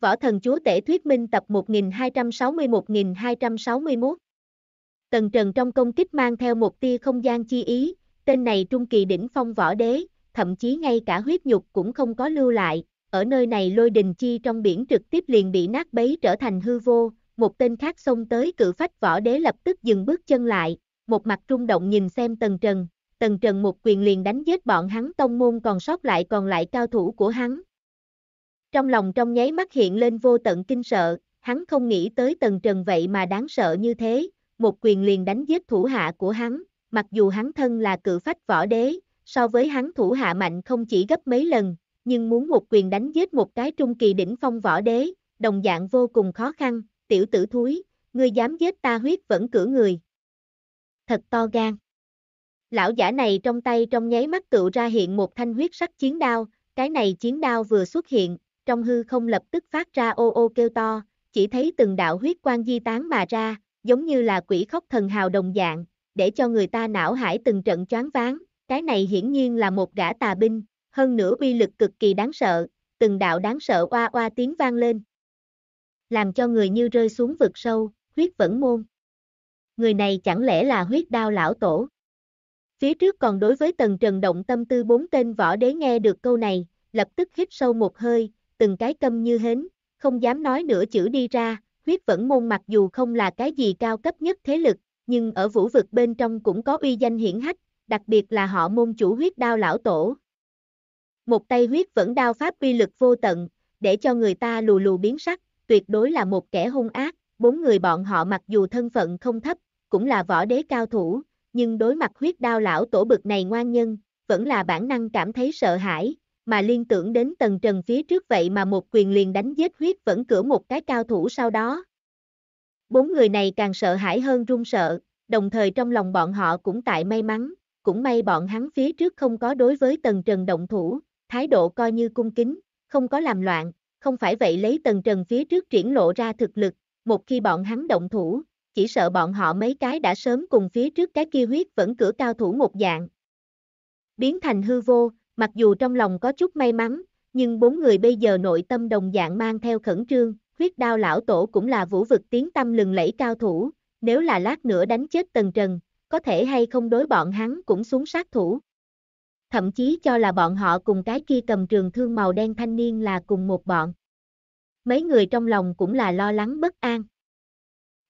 Võ Thần Chúa Tể Thuyết Minh tập 1261 1261 Tần Trần trong công kích mang theo một tia không gian chi ý, tên này trung kỳ đỉnh phong võ đế, thậm chí ngay cả huyết nhục cũng không có lưu lại, ở nơi này lôi đình chi trong biển trực tiếp liền bị nát bấy trở thành hư vô, một tên khác xông tới cự phách võ đế lập tức dừng bước chân lại, một mặt trung động nhìn xem Tần Trần, Tần Trần một quyền liền đánh giết bọn hắn tông môn còn sót lại còn lại cao thủ của hắn, trong lòng trong nháy mắt hiện lên vô tận kinh sợ, hắn không nghĩ tới tần trần vậy mà đáng sợ như thế, một quyền liền đánh giết thủ hạ của hắn, mặc dù hắn thân là cự phách võ đế, so với hắn thủ hạ mạnh không chỉ gấp mấy lần, nhưng muốn một quyền đánh giết một cái trung kỳ đỉnh phong võ đế, đồng dạng vô cùng khó khăn, tiểu tử thúi, ngươi dám giết ta huyết vẫn cử người. Thật to gan. Lão giả này trong tay trong nháy mắt tựu ra hiện một thanh huyết sắc chiến đao, cái này chiến đao vừa xuất hiện, trong hư không lập tức phát ra ô ô kêu to, chỉ thấy từng đạo huyết quang di tán mà ra, giống như là quỷ khóc thần hào đồng dạng, để cho người ta não hải từng trận choáng váng, cái này hiển nhiên là một gã tà binh, hơn nữa uy lực cực kỳ đáng sợ, từng đạo đáng sợ oa oa tiếng vang lên. Làm cho người như rơi xuống vực sâu, huyết vẫn môn. Người này chẳng lẽ là huyết đao lão tổ? Phía trước còn đối với tầng trần động tâm tư bốn tên võ đế nghe được câu này, lập tức hít sâu một hơi, từng cái câm như hến, không dám nói nửa chữ đi ra, huyết vẫn môn mặc dù không là cái gì cao cấp nhất thế lực, nhưng ở vũ vực bên trong cũng có uy danh hiển hách, đặc biệt là họ môn chủ huyết đao lão tổ. Một tay huyết vẫn đao pháp uy lực vô tận, để cho người ta lù lù biến sắc, tuyệt đối là một kẻ hung ác, bốn người bọn họ mặc dù thân phận không thấp, cũng là võ đế cao thủ, nhưng đối mặt huyết đao lão tổ bực này ngoan nhân, vẫn là bản năng cảm thấy sợ hãi, mà liên tưởng đến tầng trần phía trước vậy mà một quyền liền đánh giết huyết vẫn cửa một cái cao thủ sau đó. Bốn người này càng sợ hãi hơn run sợ, đồng thời trong lòng bọn họ cũng tại may mắn, cũng may bọn hắn phía trước không có đối với tần trần động thủ, thái độ coi như cung kính, không có làm loạn, không phải vậy lấy tần trần phía trước triển lộ ra thực lực, một khi bọn hắn động thủ, chỉ sợ bọn họ mấy cái đã sớm cùng phía trước cái kia huyết vẫn cửa cao thủ một dạng. Biến thành hư vô, Mặc dù trong lòng có chút may mắn, nhưng bốn người bây giờ nội tâm đồng dạng mang theo khẩn trương, huyết đao lão tổ cũng là vũ vực tiếng tâm lừng lẫy cao thủ, nếu là lát nữa đánh chết Tần Trần, có thể hay không đối bọn hắn cũng xuống sát thủ. Thậm chí cho là bọn họ cùng cái kia cầm trường thương màu đen thanh niên là cùng một bọn. Mấy người trong lòng cũng là lo lắng bất an.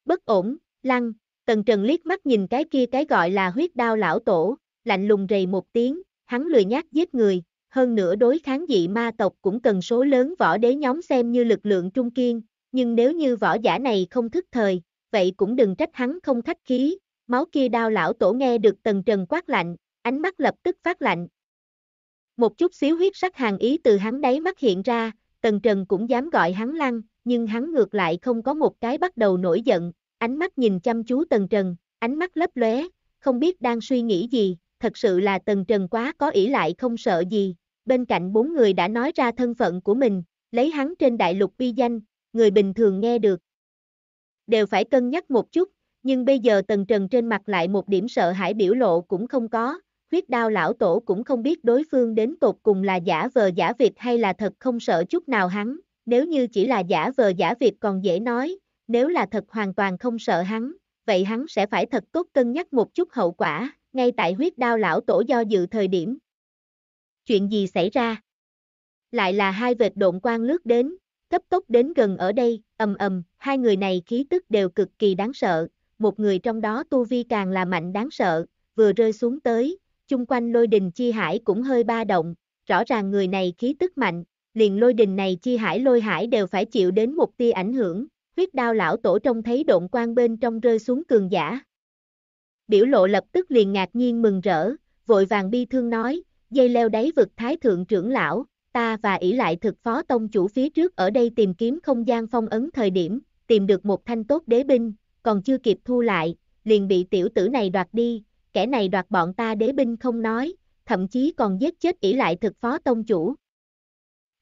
Bất ổn, lăng, Tần Trần liếc mắt nhìn cái kia cái gọi là huyết đao lão tổ, lạnh lùng rầy một tiếng, hắn lười nhát giết người, hơn nữa đối kháng dị ma tộc cũng cần số lớn võ đế nhóm xem như lực lượng trung kiên, nhưng nếu như võ giả này không thức thời, vậy cũng đừng trách hắn không khách khí, máu kia đao lão tổ nghe được tần trần quát lạnh, ánh mắt lập tức phát lạnh. Một chút xíu huyết sắc hàng ý từ hắn đáy mắt hiện ra, tần trần cũng dám gọi hắn lăng, nhưng hắn ngược lại không có một cái bắt đầu nổi giận, ánh mắt nhìn chăm chú tần trần, ánh mắt lấp lóe, không biết đang suy nghĩ gì, thật sự là Tần Trần quá có ỷ lại không sợ gì, bên cạnh bốn người đã nói ra thân phận của mình, lấy hắn trên đại lục uy danh, người bình thường nghe được. Đều phải cân nhắc một chút, nhưng bây giờ Tần Trần trên mặt lại một điểm sợ hãi biểu lộ cũng không có, huyết đao lão tổ cũng không biết đối phương đến tột cùng là giả vờ giả việc hay là thật không sợ chút nào hắn, nếu như chỉ là giả vờ giả việc còn dễ nói, nếu là thật hoàn toàn không sợ hắn, vậy hắn sẽ phải thật tốt cân nhắc một chút hậu quả, ngay tại huyết đao lão tổ do dự thời điểm. Chuyện gì xảy ra? Lại là hai vệt độn quang lướt đến, cấp tốc đến gần ở đây, ầm ầm, hai người này khí tức đều cực kỳ đáng sợ, một người trong đó tu vi càng là mạnh đáng sợ, vừa rơi xuống tới, chung quanh lôi đình chi hải cũng hơi ba động, rõ ràng người này khí tức mạnh, liền lôi đình này chi hải lôi hải đều phải chịu đến một tia ảnh hưởng, huyết đao lão tổ trông thấy độn quang bên trong rơi xuống cường giả, biểu lộ lập tức liền ngạc nhiên mừng rỡ, vội vàng bi thương nói, dây leo đáy vực thái thượng trưởng lão, ta và ỷ lại thực phó tông chủ phía trước ở đây tìm kiếm không gian phong ấn thời điểm, tìm được một thanh tốt đế binh, còn chưa kịp thu lại, liền bị tiểu tử này đoạt đi, kẻ này đoạt bọn ta đế binh không nói, thậm chí còn giết chết ỷ lại thực phó tông chủ.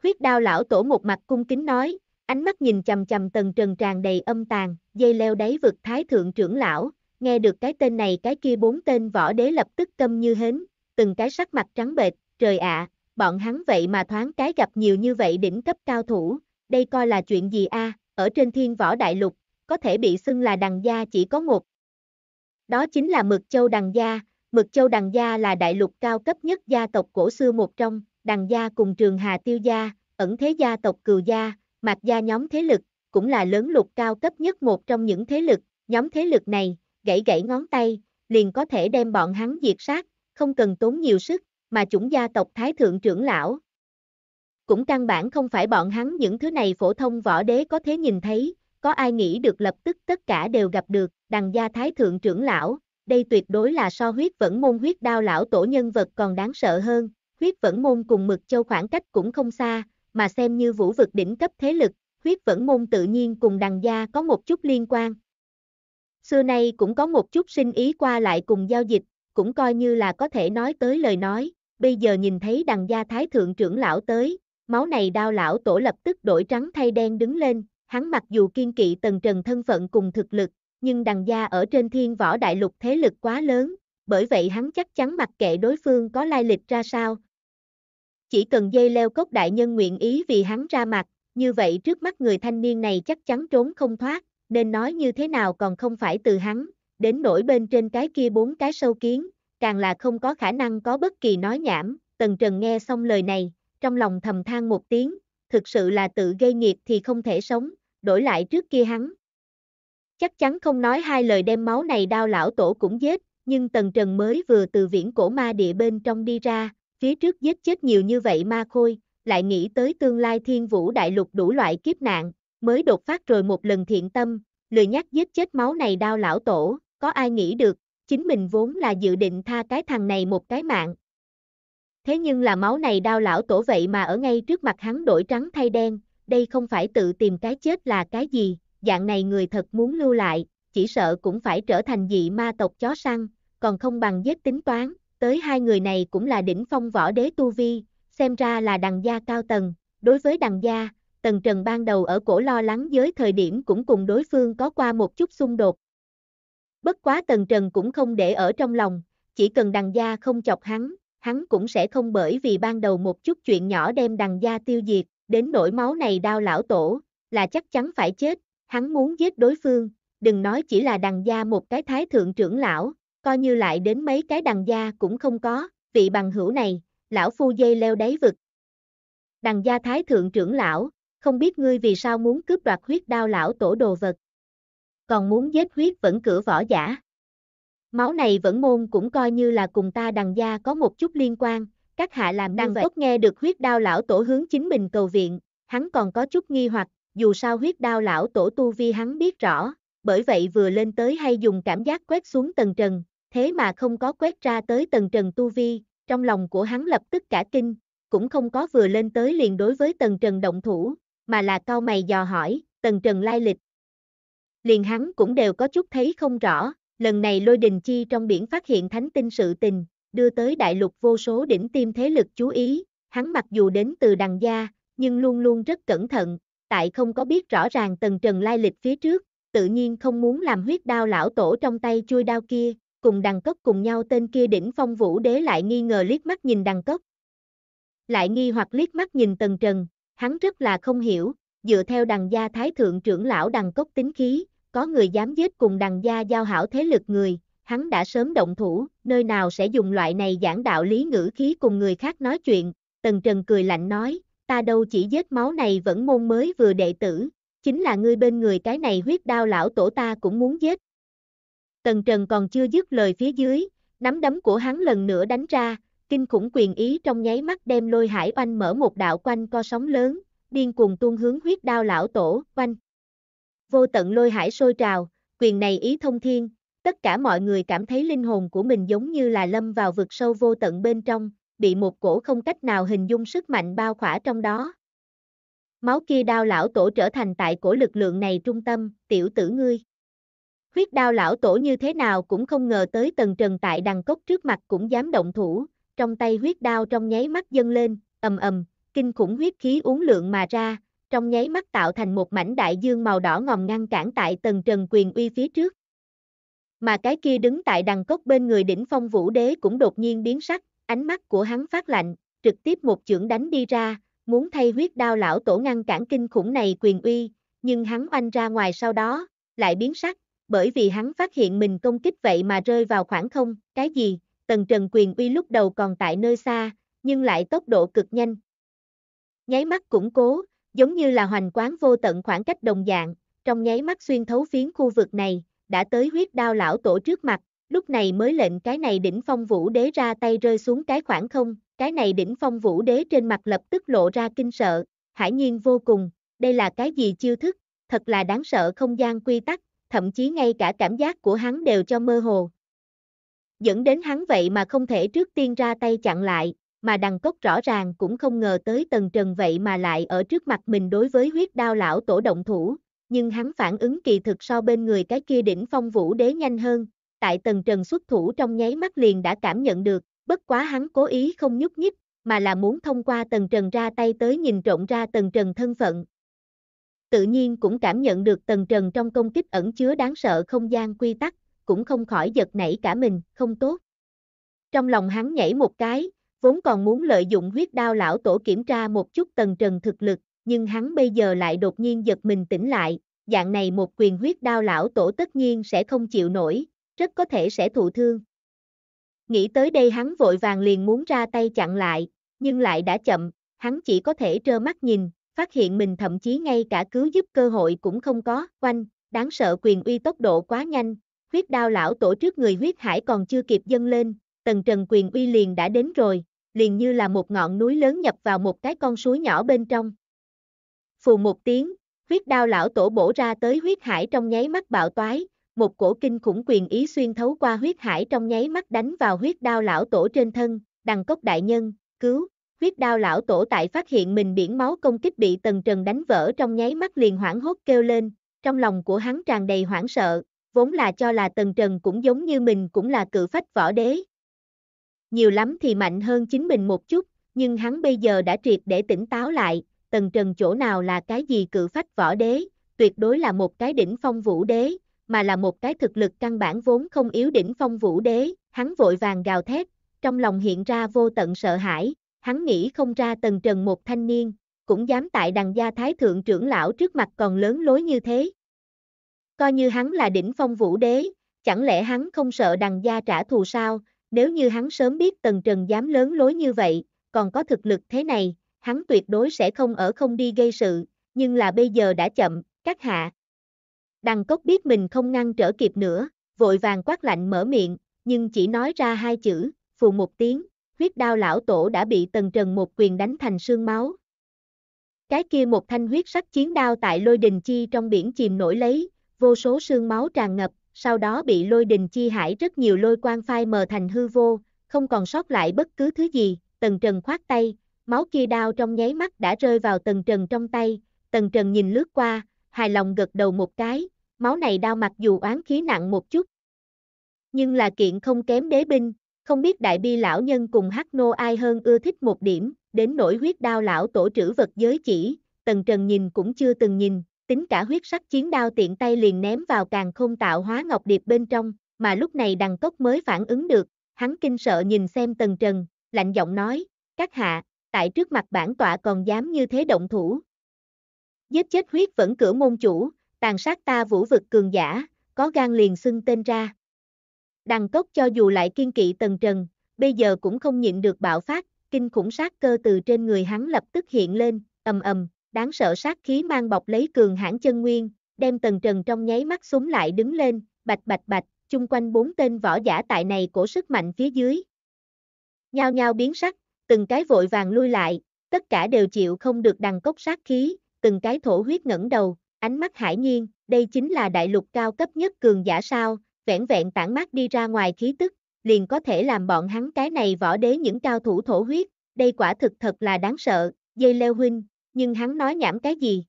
khuyết đao lão tổ một mặt cung kính nói, ánh mắt nhìn chầm chầm tần trần tràn đầy âm tàn, dây leo đáy vực thái thượng trưởng lão, nghe được cái tên này cái kia bốn tên võ đế lập tức câm như hến, từng cái sắc mặt trắng bệch, trời ạ, bọn hắn vậy mà thoáng cái gặp nhiều như vậy đỉnh cấp cao thủ, đây coi là chuyện gì a? ở trên thiên võ đại lục, có thể bị xưng là đằng gia chỉ có một. Đó chính là Mực Châu đằng gia, Mực Châu đằng gia là đại lục cao cấp nhất gia tộc cổ xưa một trong, đằng gia cùng trường Hà Tiêu gia, ẩn thế gia tộc Cừu gia, Mạc gia nhóm thế lực, cũng là lớn lục cao cấp nhất một trong những thế lực, nhóm thế lực này, gãy gãy ngón tay, liền có thể đem bọn hắn diệt sát, không cần tốn nhiều sức, mà chủng gia tộc Thái Thượng trưởng lão. Cũng căn bản không phải bọn hắn những thứ này phổ thông võ đế có thể nhìn thấy, có ai nghĩ được lập tức tất cả đều gặp được, đằng gia Thái Thượng trưởng lão, đây tuyệt đối là so huyết vẫn môn huyết đao lão tổ nhân vật còn đáng sợ hơn, huyết vẫn môn cùng mực châu khoảng cách cũng không xa, mà xem như vũ vực đỉnh cấp thế lực, huyết vẫn môn tự nhiên cùng đằng gia có một chút liên quan xưa nay cũng có một chút sinh ý qua lại cùng giao dịch, cũng coi như là có thể nói tới lời nói, bây giờ nhìn thấy đằng gia thái thượng trưởng lão tới, máu này đao lão tổ lập tức đổi trắng thay đen đứng lên, hắn mặc dù kiên kỵ tần trần thân phận cùng thực lực, nhưng đằng gia ở trên thiên võ đại lục thế lực quá lớn, bởi vậy hắn chắc chắn mặc kệ đối phương có lai lịch ra sao. Chỉ cần dây leo cốc đại nhân nguyện ý vì hắn ra mặt, như vậy trước mắt người thanh niên này chắc chắn trốn không thoát, nên nói như thế nào còn không phải từ hắn, đến nổi bên trên cái kia bốn cái sâu kiến, càng là không có khả năng có bất kỳ nói nhảm, Tần Trần nghe xong lời này, trong lòng thầm than một tiếng, thực sự là tự gây nghiệp thì không thể sống, đổi lại trước kia hắn. Chắc chắn không nói hai lời đem máu này đau lão tổ cũng giết, nhưng Tần Trần mới vừa từ viễn cổ ma địa bên trong đi ra, phía trước giết chết nhiều như vậy ma khôi, lại nghĩ tới tương lai thiên vũ đại lục đủ loại kiếp nạn, mới đột phát rồi một lần thiện tâm, lười nhắc giết chết máu này đau lão tổ, có ai nghĩ được, chính mình vốn là dự định tha cái thằng này một cái mạng. Thế nhưng là máu này đau lão tổ vậy mà ở ngay trước mặt hắn đổi trắng thay đen, đây không phải tự tìm cái chết là cái gì, dạng này người thật muốn lưu lại, chỉ sợ cũng phải trở thành dị ma tộc chó săn, còn không bằng giết tính toán, tới hai người này cũng là đỉnh phong võ đế tu vi, xem ra là đằng gia cao tầng, đối với đằng gia, Tần Trần ban đầu ở cổ lo lắng giới thời điểm cũng cùng đối phương có qua một chút xung đột. Bất quá Tần Trần cũng không để ở trong lòng, chỉ cần đằng gia không chọc hắn, hắn cũng sẽ không bởi vì ban đầu một chút chuyện nhỏ đem đằng gia tiêu diệt, đến nỗi máu này đau lão tổ, là chắc chắn phải chết, hắn muốn giết đối phương, đừng nói chỉ là đằng gia một cái thái thượng trưởng lão, coi như lại đến mấy cái đằng gia cũng không có, vị bằng hữu này, lão phu dây leo đáy vực. Đằng gia thái thượng trưởng lão, không biết ngươi vì sao muốn cướp đoạt huyết đao lão tổ đồ vật. Còn muốn giết huyết vẫn cửa võ giả. Máu này vẫn môn cũng coi như là cùng ta đằng gia có một chút liên quan, các hạ làm đang vậy. Tốt nghe được huyết đao lão tổ hướng chính mình cầu viện, hắn còn có chút nghi hoặc, dù sao huyết đao lão tổ tu vi hắn biết rõ, bởi vậy vừa lên tới hay dùng cảm giác quét xuống tầng trần, thế mà không có quét ra tới tầng trần tu vi, trong lòng của hắn lập tức cả kinh, cũng không có vừa lên tới liền đối với tầng trần động thủ, mà là cao mày dò hỏi, tần trần lai lịch. Liền hắn cũng đều có chút thấy không rõ, lần này lôi đình chi trong biển phát hiện thánh tinh sự tình, đưa tới đại lục vô số đỉnh tiêm thế lực chú ý, hắn mặc dù đến từ đằng gia, nhưng luôn luôn rất cẩn thận, tại không có biết rõ ràng tần trần lai lịch phía trước, tự nhiên không muốn làm huyết đao lão tổ trong tay chui đao kia, cùng đằng cốc cùng nhau tên kia đỉnh phong vũ đế lại nghi ngờ liếc mắt nhìn đằng cốc. Lại nghi hoặc liếc mắt nhìn tần trần, hắn rất là không hiểu, dựa theo đằng gia thái thượng trưởng lão đằng cốc tính khí, có người dám giết cùng đằng gia giao hảo thế lực người, hắn đã sớm động thủ, nơi nào sẽ dùng loại này giảng đạo lý ngữ khí cùng người khác nói chuyện, tần trần cười lạnh nói, ta đâu chỉ giết máu này vẫn môn mới vừa đệ tử, chính là ngươi bên người cái này huyết đao lão tổ ta cũng muốn giết. Tần trần còn chưa dứt lời phía dưới, nắm đấm của hắn lần nữa đánh ra, kinh khủng quyền ý trong nháy mắt đem lôi hải oanh mở một đạo quanh co sóng lớn, điên cuồng tuôn hướng huyết đao lão tổ, oanh. Vô tận lôi hải sôi trào, quyền này ý thông thiên, tất cả mọi người cảm thấy linh hồn của mình giống như là lâm vào vực sâu vô tận bên trong, bị một cổ không cách nào hình dung sức mạnh bao khỏa trong đó. Máu kia đao lão tổ trở thành tại cổ lực lượng này trung tâm, tiểu tử ngươi. Huyết đao lão tổ như thế nào cũng không ngờ tới tầng trần tại đằng cốc trước mặt cũng dám động thủ, trong tay huyết đao trong nháy mắt dâng lên, ầm ầm, kinh khủng huyết khí uống lượng mà ra, trong nháy mắt tạo thành một mảnh đại dương màu đỏ ngòm ngăn cản tại tầng trần quyền uy phía trước. Mà cái kia đứng tại đằng cốc bên người đỉnh phong vũ đế cũng đột nhiên biến sắc, ánh mắt của hắn phát lạnh, trực tiếp một chưởng đánh đi ra, muốn thay huyết đao lão tổ ngăn cản kinh khủng này quyền uy, nhưng hắn oanh ra ngoài sau đó, lại biến sắc, bởi vì hắn phát hiện mình công kích vậy mà rơi vào khoảng không, cái gì, tần trần quyền uy lúc đầu còn tại nơi xa, nhưng lại tốc độ cực nhanh. Nháy mắt củng cố, giống như là hoành quán vô tận khoảng cách đồng dạng, trong nháy mắt xuyên thấu phiến khu vực này, đã tới huyết đao lão tổ trước mặt, lúc này mới lệnh cái này đỉnh phong vũ đế ra tay rơi xuống cái khoảng không, cái này đỉnh phong vũ đế trên mặt lập tức lộ ra kinh sợ, hải nhiên vô cùng, đây là cái gì chiêu thức, thật là đáng sợ không gian quy tắc, thậm chí ngay cả cảm giác của hắn đều cho mơ hồ, dẫn đến hắn vậy mà không thể trước tiên ra tay chặn lại, mà đằng cốc rõ ràng cũng không ngờ tới tần trần vậy mà lại ở trước mặt mình đối với huyết đao lão tổ động thủ, nhưng hắn phản ứng kỳ thực so bên người cái kia đỉnh phong vũ đế nhanh hơn, tại tần trần xuất thủ trong nháy mắt liền đã cảm nhận được, bất quá hắn cố ý không nhúc nhích, mà là muốn thông qua tần trần ra tay tới nhìn trộn ra tần trần thân phận. Tự nhiên cũng cảm nhận được tần trần trong công kích ẩn chứa đáng sợ không gian quy tắc, cũng không khỏi giật nảy cả mình, không tốt. Trong lòng hắn nhảy một cái, vốn còn muốn lợi dụng huyết đao lão tổ kiểm tra một chút tần trần thực lực, nhưng hắn bây giờ lại đột nhiên giật mình tỉnh lại, dạng này một quyền huyết đao lão tổ tất nhiên sẽ không chịu nổi, rất có thể sẽ thụ thương. Nghĩ tới đây hắn vội vàng liền muốn ra tay chặn lại, nhưng lại đã chậm, hắn chỉ có thể trơ mắt nhìn, phát hiện mình thậm chí ngay cả cứu giúp cơ hội cũng không có, quanh, đáng sợ quyền uy tốc độ quá nhanh, huyết đao lão tổ trước người huyết hải còn chưa kịp dâng lên, tần trần quyền uy liền đã đến rồi, liền như là một ngọn núi lớn nhập vào một cái con suối nhỏ bên trong. Phù một tiếng, huyết đao lão tổ bổ ra tới huyết hải trong nháy mắt bạo toái, một cổ kinh khủng quyền ý xuyên thấu qua huyết hải trong nháy mắt đánh vào huyết đao lão tổ trên thân, đằng cốc đại nhân, cứu, huyết đao lão tổ tại phát hiện mình biển máu công kích bị tần trần đánh vỡ trong nháy mắt liền hoảng hốt kêu lên, trong lòng của hắn tràn đầy hoảng sợ, vốn là cho là Tần Trần cũng giống như mình cũng là cự phách võ đế. Nhiều lắm thì mạnh hơn chính mình một chút, nhưng hắn bây giờ đã triệt để tỉnh táo lại, Tần Trần chỗ nào là cái gì cự phách võ đế, tuyệt đối là một cái đỉnh phong vũ đế, mà là một cái thực lực căn bản vốn không yếu đỉnh phong vũ đế, hắn vội vàng gào thét, trong lòng hiện ra vô tận sợ hãi, hắn nghĩ không ra Tần Trần một thanh niên, cũng dám tại đằng gia thái thượng trưởng lão trước mặt còn lớn lối như thế. Coi như hắn là đỉnh phong vũ đế, chẳng lẽ hắn không sợ đằng gia trả thù sao, nếu như hắn sớm biết Tần Trần dám lớn lối như vậy, còn có thực lực thế này, hắn tuyệt đối sẽ không ở không đi gây sự, nhưng là bây giờ đã chậm, các hạ. Đằng cốc biết mình không ngăn trở kịp nữa, vội vàng quát lạnh mở miệng, nhưng chỉ nói ra hai chữ, phù một tiếng, huyết đao lão tổ đã bị Tần Trần một quyền đánh thành xương máu. Cái kia một thanh huyết sắc chiến đao tại lôi đình chi trong biển chìm nổi lấy, vô số sương máu tràn ngập, sau đó bị lôi đình chi hải rất nhiều lôi quang phai mờ thành hư vô, không còn sót lại bất cứ thứ gì, tần trần khoát tay, máu kia đao trong nháy mắt đã rơi vào tần trần trong tay, tần trần nhìn lướt qua, hài lòng gật đầu một cái, máu này đao mặc dù oán khí nặng một chút, nhưng là kiện không kém đế binh, không biết đại bi lão nhân cùng hắc nô ai hơn ưa thích một điểm, đến nỗi huyết đao lão tổ trữ vật giới chỉ, tần trần nhìn cũng chưa từng nhìn, tính cả huyết sắc chiến đao tiện tay liền ném vào càng không tạo hóa ngọc điệp bên trong, mà lúc này đằng cốc mới phản ứng được, hắn kinh sợ nhìn xem tần trần, lạnh giọng nói, các hạ, tại trước mặt bản tọa còn dám như thế động thủ. Giết chết huyết vẫn cửa môn chủ, tàn sát ta vũ vực cường giả, có gan liền xưng tên ra. Đằng cốc cho dù lại kiên kỵ tần trần, bây giờ cũng không nhịn được bạo phát, kinh khủng sát cơ từ trên người hắn lập tức hiện lên, ầm ầm, đáng sợ sát khí mang bọc lấy cường hãn chân nguyên, đem tần trần trong nháy mắt súng lại đứng lên, bạch bạch bạch, chung quanh bốn tên võ giả tại này cổ sức mạnh phía dưới. Nhao nhao biến sắc, từng cái vội vàng lui lại, tất cả đều chịu không được đằng cốc sát khí, từng cái thổ huyết ngẩng đầu, ánh mắt hải nhiên, đây chính là đại lục cao cấp nhất cường giả sao, vẹn vẹn tản mát đi ra ngoài khí tức, liền có thể làm bọn hắn cái này võ đế những cao thủ thổ huyết, đây quả thực thật là đáng sợ, dây leo huynh, nhưng hắn nói nhảm cái gì.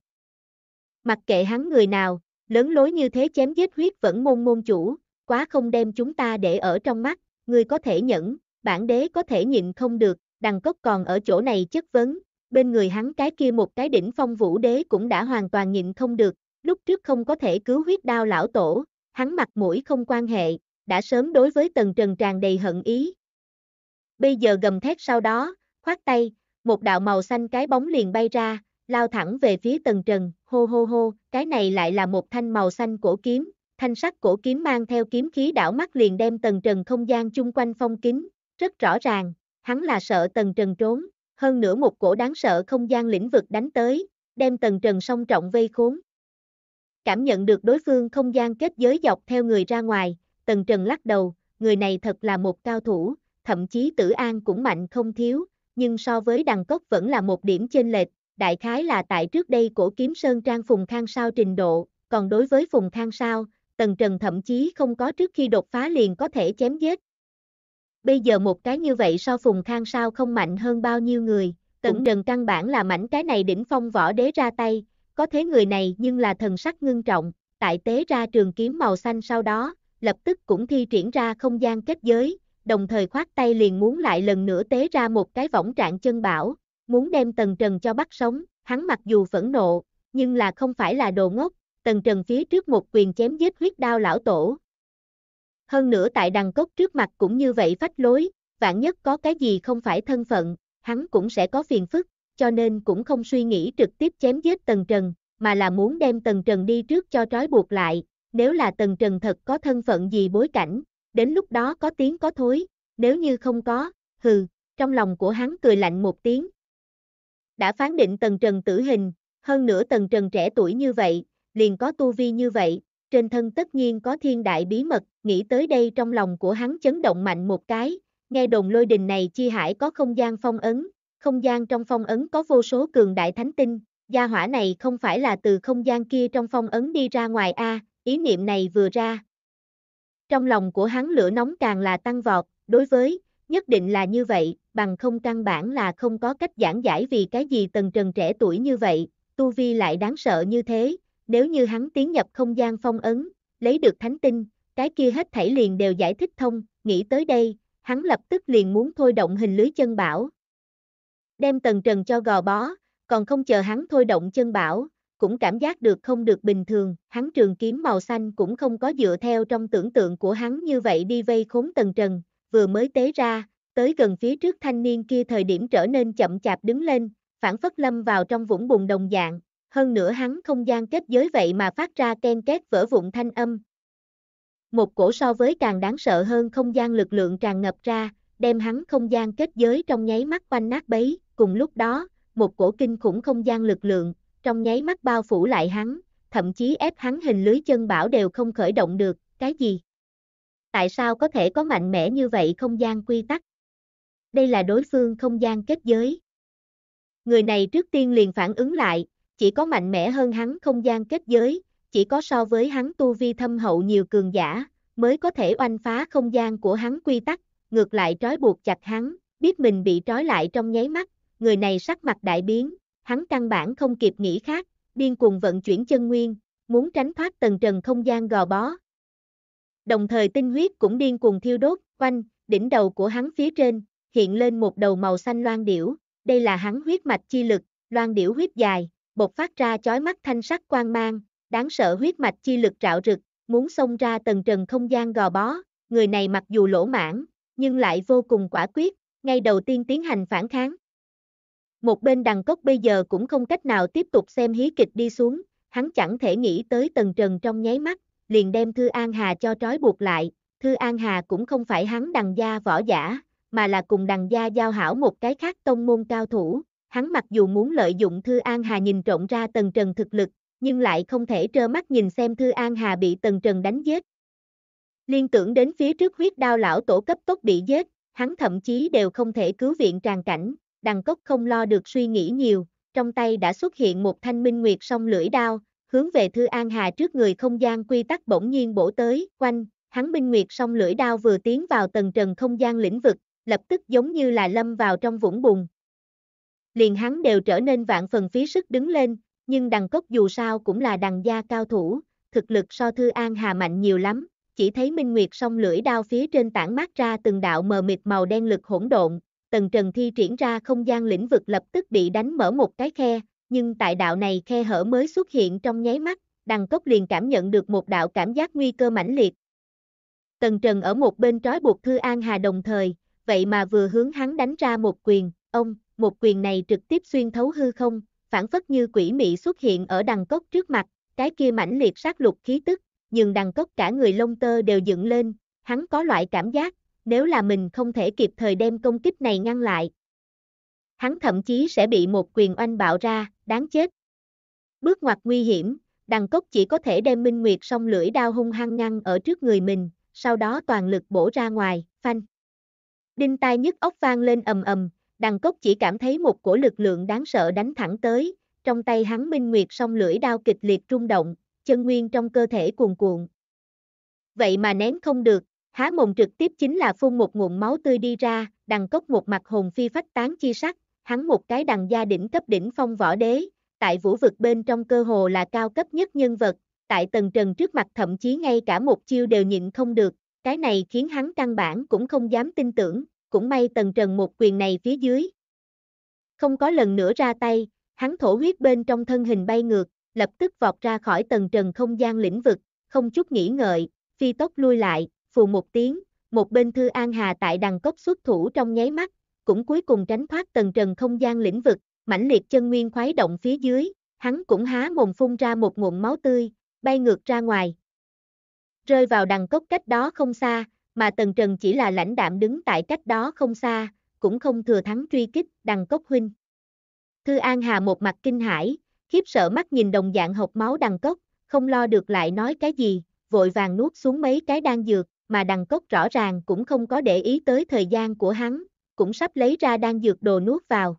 Mặc kệ hắn người nào, lớn lối như thế chém giết huyết vẫn môn môn chủ, quá không đem chúng ta để ở trong mắt, người có thể nhẫn, bản đế có thể nhịn không được, đằng cốc còn ở chỗ này chất vấn, bên người hắn cái kia một cái đỉnh phong vũ đế cũng đã hoàn toàn nhịn không được, lúc trước không có thể cứu huyết đao lão tổ, hắn mặt mũi không quan hệ, đã sớm đối với tần trần tràn đầy hận ý. Bây giờ gầm thét sau đó, khoát tay, một đạo màu xanh cái bóng liền bay ra, lao thẳng về phía tầng trần, hô hô hô, cái này lại là một thanh màu xanh cổ kiếm, thanh sắc cổ kiếm mang theo kiếm khí đảo mắt liền đem tầng trần không gian chung quanh phong kín, rất rõ ràng, hắn là sợ tầng trần trốn, hơn nữa một cổ đáng sợ không gian lĩnh vực đánh tới, đem tầng trần song trọng vây khốn. Cảm nhận được đối phương không gian kết giới dọc theo người ra ngoài, tầng trần lắc đầu, người này thật là một cao thủ, thậm chí tử an cũng mạnh không thiếu, nhưng so với đằng cốc vẫn là một điểm chênh lệch, đại khái là tại trước đây cổ kiếm sơn trang Phùng Khang Sao trình độ, còn đối với Phùng Khang Sao, Tần Trần thậm chí không có trước khi đột phá liền có thể chém giết. Bây giờ một cái như vậy so Phùng Khang Sao không mạnh hơn bao nhiêu người, Tần Trần căn bản là mảnh cái này đỉnh phong võ đế ra tay, có thế người này nhưng là thần sắc ngưng trọng, tại tế ra trường kiếm màu xanh sau đó, lập tức cũng thi triển ra không gian kết giới, đồng thời khoát tay liền muốn lại lần nữa tế ra một cái võng trạng chân bảo, muốn đem Tần Trần cho bắt sống, hắn mặc dù phẫn nộ, nhưng là không phải là đồ ngốc, Tần Trần phía trước một quyền chém giết huyết đao lão tổ. Hơn nữa tại đằng cốc trước mặt cũng như vậy phách lối, vạn nhất có cái gì không phải thân phận, hắn cũng sẽ có phiền phức, cho nên cũng không suy nghĩ trực tiếp chém giết Tần Trần, mà là muốn đem Tần Trần đi trước cho trói buộc lại, nếu là Tần Trần thật có thân phận gì bối cảnh, đến lúc đó có tiếng có thối, nếu như không có, hừ, trong lòng của hắn cười lạnh một tiếng. Đã phán định Tần Trần tử hình, hơn nữa Tần Trần trẻ tuổi như vậy, liền có tu vi như vậy, trên thân tất nhiên có thiên đại bí mật, nghĩ tới đây trong lòng của hắn chấn động mạnh một cái, nghe đồn lôi đình này chi hải có không gian phong ấn, không gian trong phong ấn có vô số cường đại thánh tinh, gia hỏa này không phải là từ không gian kia trong phong ấn đi ra ngoài a, ý niệm này vừa ra, trong lòng của hắn lửa nóng càng là tăng vọt, đối với, nhất định là như vậy, bằng không căn bản là không có cách giảng giải vì cái gì tần trần trẻ tuổi như vậy, tu vi lại đáng sợ như thế, nếu như hắn tiến nhập không gian phong ấn, lấy được thánh tinh, cái kia hết thảy liền đều giải thích thông, nghĩ tới đây, hắn lập tức liền muốn thôi động hình lưới chân bảo. Đem tần trần cho gò bó, còn không chờ hắn thôi động chân bảo, cũng cảm giác được không được bình thường, hắn trường kiếm màu xanh cũng không có dựa theo trong tưởng tượng của hắn như vậy đi vây khốn tầng trần, vừa mới tế ra, tới gần phía trước thanh niên kia thời điểm trở nên chậm chạp đứng lên, phản phất lâm vào trong vũng bùn đồng dạng, hơn nữa hắn không gian kết giới vậy mà phát ra ken két vỡ vụn thanh âm. Một cổ so với càng đáng sợ hơn không gian lực lượng tràn ngập ra, đem hắn không gian kết giới trong nháy mắt quanh nát bấy, cùng lúc đó, một cổ kinh khủng không gian lực lượng, trong nháy mắt bao phủ lại hắn, thậm chí ép hắn hình lưới chân bảo đều không khởi động được, cái gì? Tại sao có thể có mạnh mẽ như vậy không gian quy tắc? Đây là đối phương không gian kết giới. Người này trước tiên liền phản ứng lại, chỉ có mạnh mẽ hơn hắn không gian kết giới, chỉ có so với hắn tu vi thâm hậu nhiều cường giả, mới có thể oanh phá không gian của hắn quy tắc, ngược lại trói buộc chặt hắn, biết mình bị trói lại trong nháy mắt, người này sắc mặt đại biến, hắn căn bản không kịp nghĩ khác, điên cuồng vận chuyển chân nguyên, muốn tránh thoát tầng trần không gian gò bó. Đồng thời tinh huyết cũng điên cuồng thiêu đốt, quanh, đỉnh đầu của hắn phía trên, hiện lên một đầu màu xanh loan điểu, đây là hắn huyết mạch chi lực, loan điểu huyết dài, bột phát ra chói mắt thanh sắc quang mang, đáng sợ huyết mạch chi lực trạo rực, muốn xông ra tầng trần không gian gò bó, người này mặc dù lỗ mãn, nhưng lại vô cùng quả quyết, ngay đầu tiên tiến hành phản kháng. Một bên đằng cốc bây giờ cũng không cách nào tiếp tục xem hí kịch đi xuống, hắn chẳng thể nghĩ tới tần trần trong nháy mắt, liền đem Thư An Hà cho trói buộc lại, Thư An Hà cũng không phải hắn đằng gia võ giả, mà là cùng đằng gia giao hảo một cái khác tông môn cao thủ, hắn mặc dù muốn lợi dụng Thư An Hà nhìn trộn ra tần trần thực lực, nhưng lại không thể trơ mắt nhìn xem Thư An Hà bị tần trần đánh giết. Liên tưởng đến phía trước huyết đao lão tổ cấp tốc bị giết, hắn thậm chí đều không thể cứu viện tràn cảnh, đằng cốc không lo được suy nghĩ nhiều, trong tay đã xuất hiện một thanh minh nguyệt song lưỡi đao, hướng về Thư An Hà trước người không gian quy tắc bỗng nhiên bổ tới, quanh, hắn minh nguyệt song lưỡi đao vừa tiến vào tầng trần không gian lĩnh vực, lập tức giống như là lâm vào trong vũng bùn. Liền hắn đều trở nên vạn phần phí sức đứng lên, nhưng đằng cốc dù sao cũng là đằng gia cao thủ, thực lực so Thư An Hà mạnh nhiều lắm, chỉ thấy minh nguyệt song lưỡi đao phía trên tảng mát ra từng đạo mờ mịt màu đen lực hỗn độn, Tần Trần thi triển ra không gian lĩnh vực lập tức bị đánh mở một cái khe, nhưng tại đạo này khe hở mới xuất hiện trong nháy mắt, đằng cốc liền cảm nhận được một đạo cảm giác nguy cơ mãnh liệt. Tần Trần ở một bên trói buộc Thư An Hà đồng thời, vậy mà vừa hướng hắn đánh ra một quyền, ông, một quyền này trực tiếp xuyên thấu hư không, phản phất như quỷ mị xuất hiện ở đằng cốc trước mặt, cái kia mãnh liệt sát lục khí tức, nhưng đằng cốc cả người lông tơ đều dựng lên, hắn có loại cảm giác, nếu là mình không thể kịp thời đem công kích này ngăn lại. Hắn thậm chí sẽ bị một quyền oanh bạo ra, đáng chết. Bước ngoặt nguy hiểm, đằng cốc chỉ có thể đem Minh Nguyệt song lưỡi đao hung hăng ngăn ở trước người mình, sau đó toàn lực bổ ra ngoài, phanh. Đinh tai nhức ốc vang lên ầm ầm, đằng cốc chỉ cảm thấy một cổ lực lượng đáng sợ đánh thẳng tới, trong tay hắn Minh Nguyệt song lưỡi đao kịch liệt rung động, chân nguyên trong cơ thể cuồn cuộn. Vậy mà nén không được, Há mồm trực tiếp chính là phun một nguồn máu tươi đi ra, đằng cốc một mặt hồn phi phách tán chi sắc, hắn một cái đằng gia đỉnh cấp đỉnh phong võ đế, tại vũ vực bên trong cơ hồ là cao cấp nhất nhân vật, tại tần trần trước mặt thậm chí ngay cả một chiêu đều nhịn không được, cái này khiến hắn căn bản cũng không dám tin tưởng, cũng may tần trần một quyền này phía dưới. Không có lần nữa ra tay, hắn thổ huyết bên trong thân hình bay ngược, lập tức vọt ra khỏi tầng trần không gian lĩnh vực, không chút nghĩ ngợi, phi tốc lui lại, phù một tiếng, một bên Thư An Hà tại đằng cốc xuất thủ trong nháy mắt, cũng cuối cùng tránh thoát tầng trần không gian lĩnh vực, mãnh liệt chân nguyên khoái động phía dưới, hắn cũng há mồm phun ra một nguồn máu tươi, bay ngược ra ngoài. Rơi vào đằng cốc cách đó không xa, mà tần trần chỉ là lãnh đạm đứng tại cách đó không xa, cũng không thừa thắng truy kích đằng cốc huynh. Thư An Hà một mặt kinh hãi, khiếp sợ mắt nhìn đồng dạng hộp máu đằng cốc, không lo được lại nói cái gì, vội vàng nuốt xuống mấy cái đan dược, mà đằng cốc rõ ràng cũng không có để ý tới thời gian của hắn, cũng sắp lấy ra đang dược đồ nuốt vào.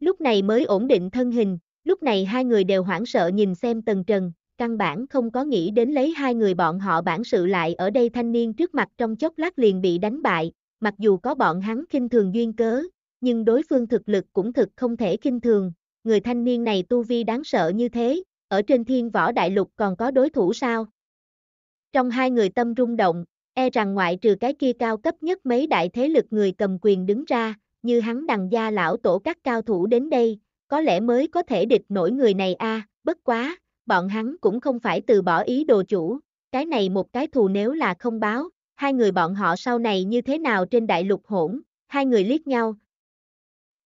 Lúc này mới ổn định thân hình, lúc này hai người đều hoảng sợ nhìn xem tần trần, căn bản không có nghĩ đến lấy hai người bọn họ bản sự lại ở đây thanh niên trước mặt trong chốc lát liền bị đánh bại, mặc dù có bọn hắn khinh thường duyên cớ, nhưng đối phương thực lực cũng thực không thể khinh thường, người thanh niên này tu vi đáng sợ như thế, ở trên thiên võ đại lục còn có đối thủ sao, trong hai người tâm rung động, e rằng ngoại trừ cái kia cao cấp nhất mấy đại thế lực người cầm quyền đứng ra, như hắn đằng gia lão tổ các cao thủ đến đây, có lẽ mới có thể địch nổi người này a bất quá, bọn hắn cũng không phải từ bỏ ý đồ chủ, cái này một cái thù nếu là không báo, hai người bọn họ sau này như thế nào trên đại lục hỗn, hai người liếc nhau.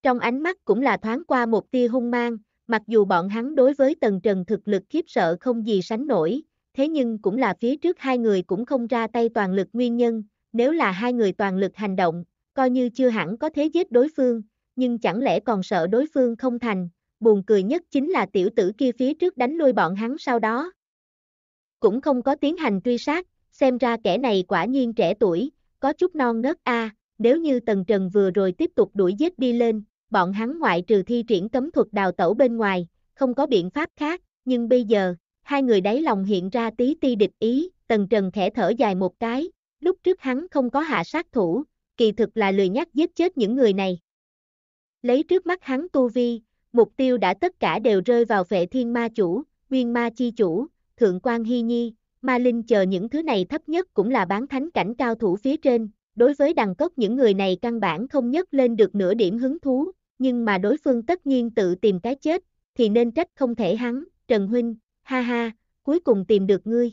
Trong ánh mắt cũng là thoáng qua một tia hung mang, mặc dù bọn hắn đối với tần trần thực lực khiếp sợ không gì sánh nổi, thế nhưng cũng là phía trước hai người cũng không ra tay toàn lực nguyên nhân, nếu là hai người toàn lực hành động, coi như chưa hẳn có thế giết đối phương, nhưng chẳng lẽ còn sợ đối phương không thành, buồn cười nhất chính là tiểu tử kia phía trước đánh lui bọn hắn sau đó. Cũng không có tiến hành truy sát, xem ra kẻ này quả nhiên trẻ tuổi, có chút non nớt a nếu như Tần Trần vừa rồi tiếp tục đuổi giết đi lên, bọn hắn ngoại trừ thi triển cấm thuật đào tẩu bên ngoài, không có biện pháp khác, nhưng bây giờ, hai người đáy lòng hiện ra tí ti địch ý, tần trần khẽ thở dài một cái, lúc trước hắn không có hạ sát thủ, kỳ thực là lười nhắc giết chết những người này. Lấy trước mắt hắn tu vi, mục tiêu đã tất cả đều rơi vào vệ thiên ma chủ, nguyên ma chi chủ, thượng quan hy nhi, ma linh chờ những thứ này thấp nhất cũng là bán thánh cảnh cao thủ phía trên, đối với đằng cốc những người này căn bản không nhấc lên được nửa điểm hứng thú, nhưng mà đối phương tất nhiên tự tìm cái chết, thì nên trách không thể hắn, Trần Huynh, ha ha, cuối cùng tìm được ngươi.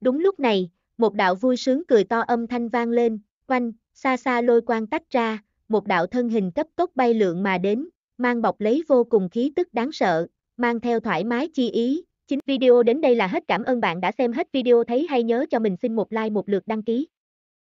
Đúng lúc này, một đạo vui sướng cười to âm thanh vang lên, quanh, xa xa lôi quang tách ra, một đạo thân hình cấp tốc bay lượn mà đến, mang bọc lấy vô cùng khí tức đáng sợ, mang theo thoải mái chi ý. Chính video đến đây là hết cảm ơn bạn đã xem hết video thấy hay nhớ cho mình xin một like một lượt đăng ký.